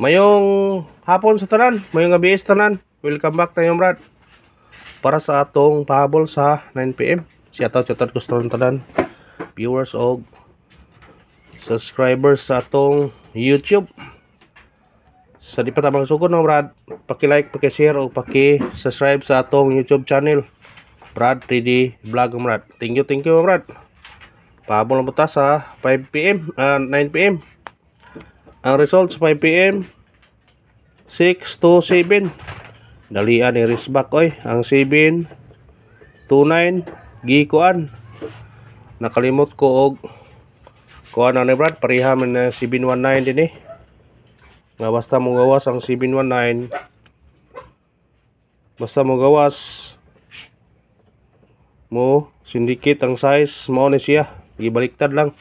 Mayong hapon sa tanan, mayong gabi sa tanan. Welcome back tayong brad. Para sa atong pahabol sa 9pm. Shout out, shout out tanan. Viewers o subscribers sa atong YouTube. Sa di pa tamang sugod no brad. Paki-like, paki-share o paki-subscribe sa atong YouTube channel. Brad 3D Vlog brad. Thank you, thank you brad. Pahabol na buta sa 5pm, uh, 9pm. Ang results 5pm 6 to 7 Dalian ni Risbak oy Ang 7 29 Gikuan Nakalimot ko og Kuan na ni Brad Pariha man na 719 din eh. Nga basta mo gawas ang 719 Basta mo gawas Mo syndicate ang size mo ni siya Gibaliktad lang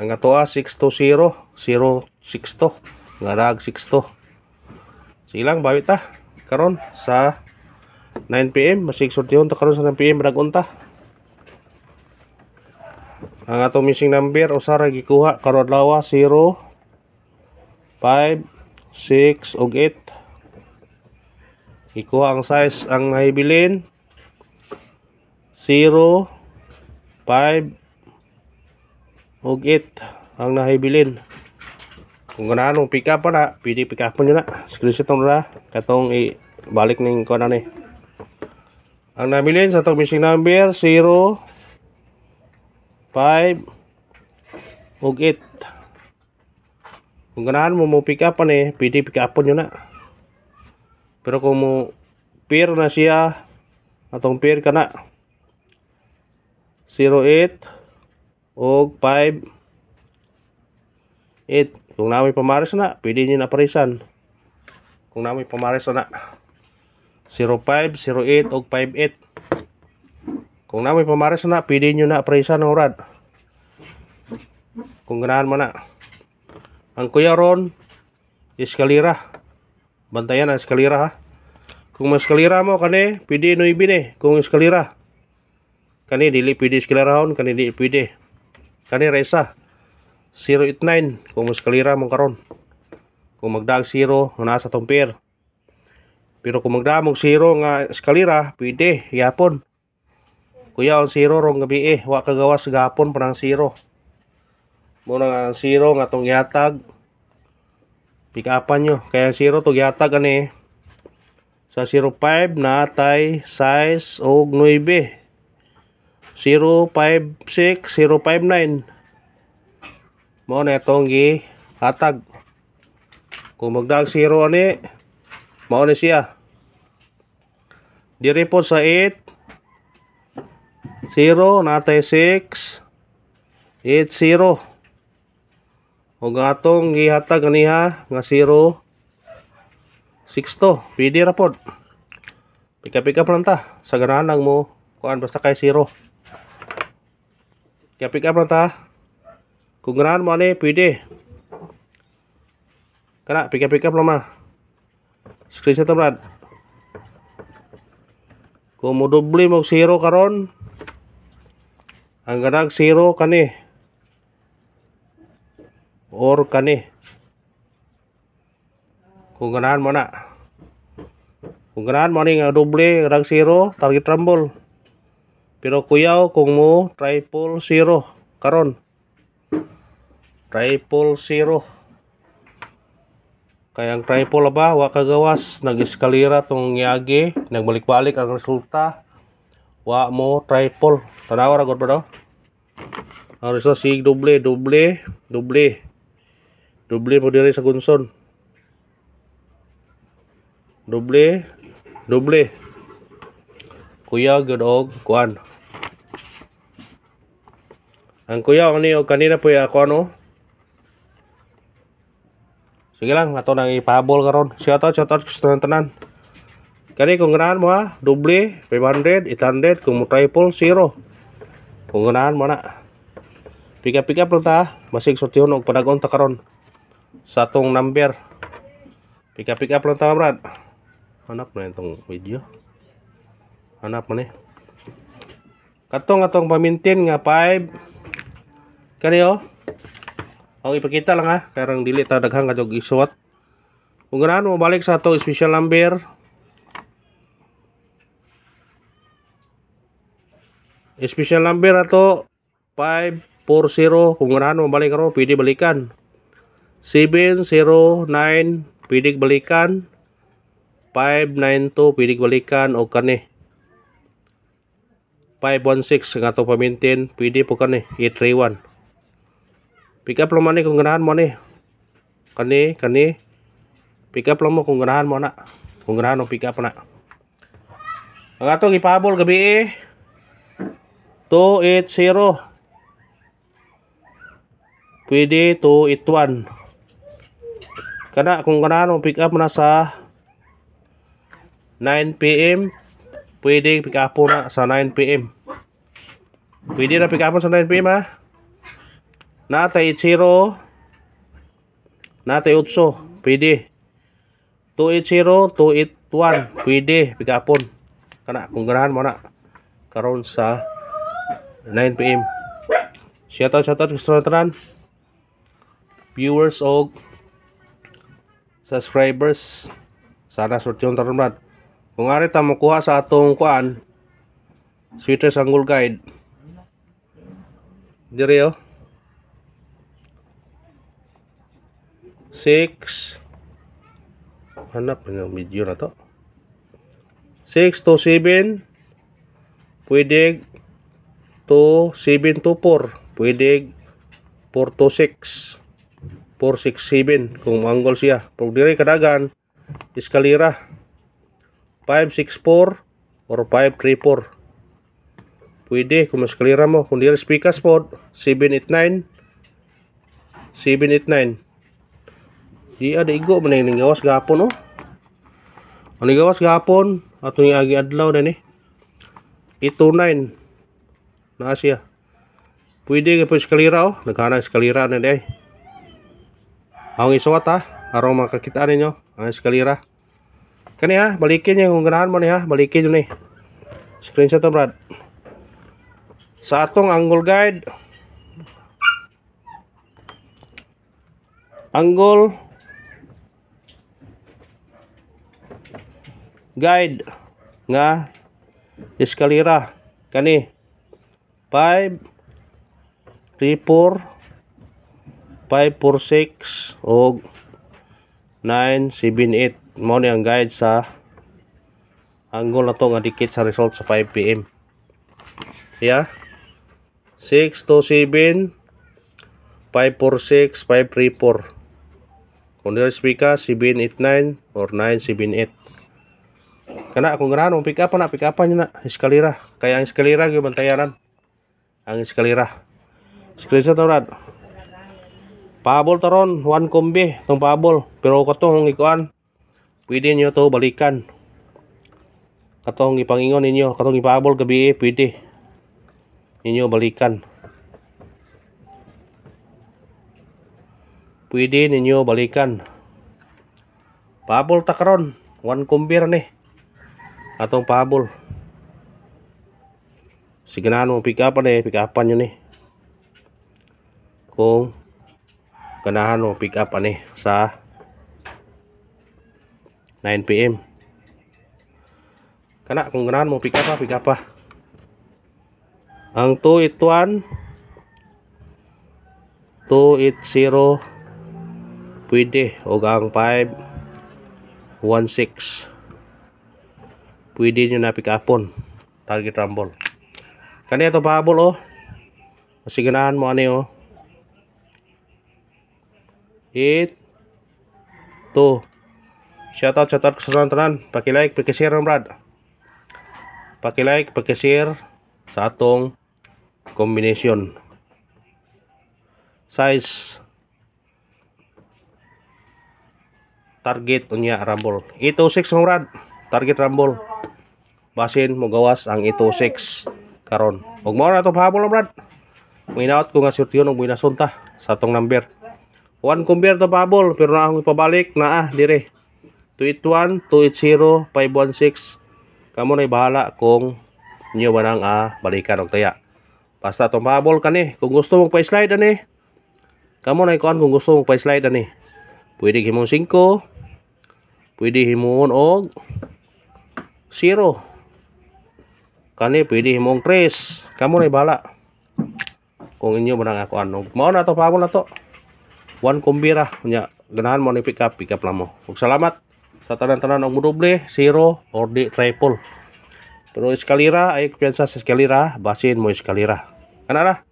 Ang atoa ah, 620 06 to nga dag 6 to silang bawit ta karon sa 9pm masig sortihon ta karon sa 9pm dagon ta ang ato missing number usara gikuha karon adlaw 0 5 6 og 8 ikuha ang size ang hibilin 0 5 og 8 ang nahibilin kung na anong pick up na pwede pika up nyo na screenshot na katong ibalik ning ko ni ang nabilin sa itong missing number 0 5 ug kung ganaan mo mo pika pa ni pwede pika up nyo na pero kung mo pair na siya atong pair ka na 08 og 5 8 kung namin pamares na, pwede nyo na parisan. Kung namin pamares na, 05, 08, o 58. Kung namin pamares na, pwede nyo na parisan ng rad Kung ganahan mo na. Ang kuya ron, eskalira. Bantayan ang eskalira ha. Kung mas eskalira mo, kani, pwede no ibine. Kung eskalira. Kani, dili pwede eskalira hon, kani dili pwede. Kani, resa. 089 kung mas kalira mong karon kung magdaag 0 nasa tong pair pero kung magdaag mong 0 nga eskalera pwede yapon kuya ang 0 rong gabi eh wa kagawas gapon pa ng 0 muna nga ang 0 nga tong yatag pick upan nyo kaya ang 0 tong yatag ano eh sa 05 natay size og 9 056 059 mo na itong gi hatag kung magdaang zero ani mao ni siya diri po sa 8 0 natay 6 8 0 ug atong gihatag aniha nga 0 6 to pwede ra pod pika pika planta sa gananang mo kuan basta kay 0 kaya pika planta Kungeran mau nih pide. Kena pick up pick up lama. Screenshot berat. Komodo beli mau zero karon. Anggaran zero kane. Or kane. Kungeran mana? nak. Kungeran mau nih nggak double, rang zero, target rumble. Piro kuyau kung triple zero karon. triple zero kaya ang triple ba wa kagawas nag-eskalera tong yagi nagbalik-balik ang resulta wa mo triple tanaw ra gud bro ang resulta sig double double double double mo diri sa gunson doble doble kuya gud og kuan ang kuya ani og kanina po ako ano sige lang ato nang ipahabol karon shout out shout out tanan tanan kani kung ganaan mo ha double 500 800 kung mo triple zero kung ganaan mo na pika pika pro ta masig sortihon og padagon ta karon sa tong number pika pika pro ta brad hanap na itong video hanap mo ni katong atong pamintin nga 5 kani kaniyo oh. Ang ipakita lang ha, karang dili ta daghang kadtog isuwat. Kung ganahan mo balik sa ato special number Special number ato 540 kung ganahan mo balik ro pwede balikan. 709 pwede balikan. 592 pwede balikan o kani. 516 nga to pamintin pwede po kani 831 pickup lo mana kungerahan mana kene kene pickup lo mau kungerahan mana kungerahan lo pickup nak ang atong ipabol gabi eh. 280 pwede 281 kana kung kanan ang pick up na sa 9pm pwede pick up na sa 9pm pwede na pick up sa 9pm ha ah. Natay 0. Natay 8. Pwede. 280, 281. Pwede. Pigapon. Kana, kung ganahan mo na. Karoon sa 9pm. Shout out, shout out. Gusto na tanan. Viewers o subscribers. Sana sorti yung tanan. Kung nga rin makuha sa atong kuan, Sweeters Angle Guide. Dire oh. 6 hanap ng video na to 6 to 7 pwede to 7 to 4 pwede 4 to 6 4, 6, kung angle siya pag dire kadagan iskalira 564 or 534 3, 4 pwede kung iskalira mo kung dire spikas pod 789 8, di iya, ada igo menengin ini gawas gapon oh Ani gawas gapon atau ni agi adlaw dan ni. itu nine. Na siya. Pwede ka po eskalira oh. Nagkana eskalira na day. Ang iswat ha. Araw makakita ninyo. Ang eskalira. Kani ha. Ya, balikin yang Kung ganahan ya Balikin yun Screenshot to brad. Sa atong guide. Angle guide nga eskalera kani 5 3 4 5 4 6 og 9 7 8 mao ni ang guide sa angle na to nga dikit sa result sa 5 pm ya 6 to 7 546 534 kung nila speak 789 or 978 Karena aku mau pick up nak pick up nak iskalira kayak yang iskalira gitu bantayaran. Ang iskalira. Screenshot orang. Pabol taron one kombi tong pabol pero katong ikuan. Pwede nyo to balikan. Katong ipangingon ninyo, katong ipabol gabi pwede. Ninyo balikan. Pwede ninyo balikan. Pabol takaron one kombi nih atong pabol sige na ano pick upan eh pick upan yun eh kung ganahan mo pick up ani eh sa 9pm kana kung ganahan mo pick up pa pick up pa ang 281 280 pwede o ang 516 pwede nyo napikapon target rumble kani ito pahabol oh kasi ganahan mo ano oh 8 2 out shout out sa tanan paki like paki share brad pakilike like sa atong combination size target unya rumble ito 6 brad target rumble basin mo gawas ang ito 6 karon ug mao na to pahabol brad minaot ko nga surtiyon og minasunta sa tong number one compare to pahabol pero na akong ipabalik na ah dire 281 280 516 kamo na bahala kung niyo ba nang ah, balikan og taya basta tong pahabol ni kung gusto mong pa-slide ani kamo na ikuan kung gusto mong pa-slide ani pwede himong 5 pwede himoon og siro kani pilih mong tres kamu nih bala kung inyo menang aku anu mau nato pamon nato wan kumbira punya genahan mau pick up pick up lamo selamat satanan tanan ong mudoble siro ordi triple pero eskalira ay piensa eskalira basin mo eskalira kanara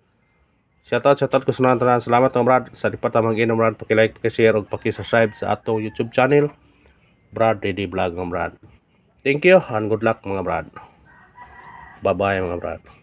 Shoutout, shoutout ko sa selamat Salamat mga brad. Sa dipat ang mga inom brad. Pakilike, pakishare, o pakisubscribe sa atong YouTube channel. Brad Didi Vlog mga brad. Thank you and good luck mga brad. Bye-bye mga brad.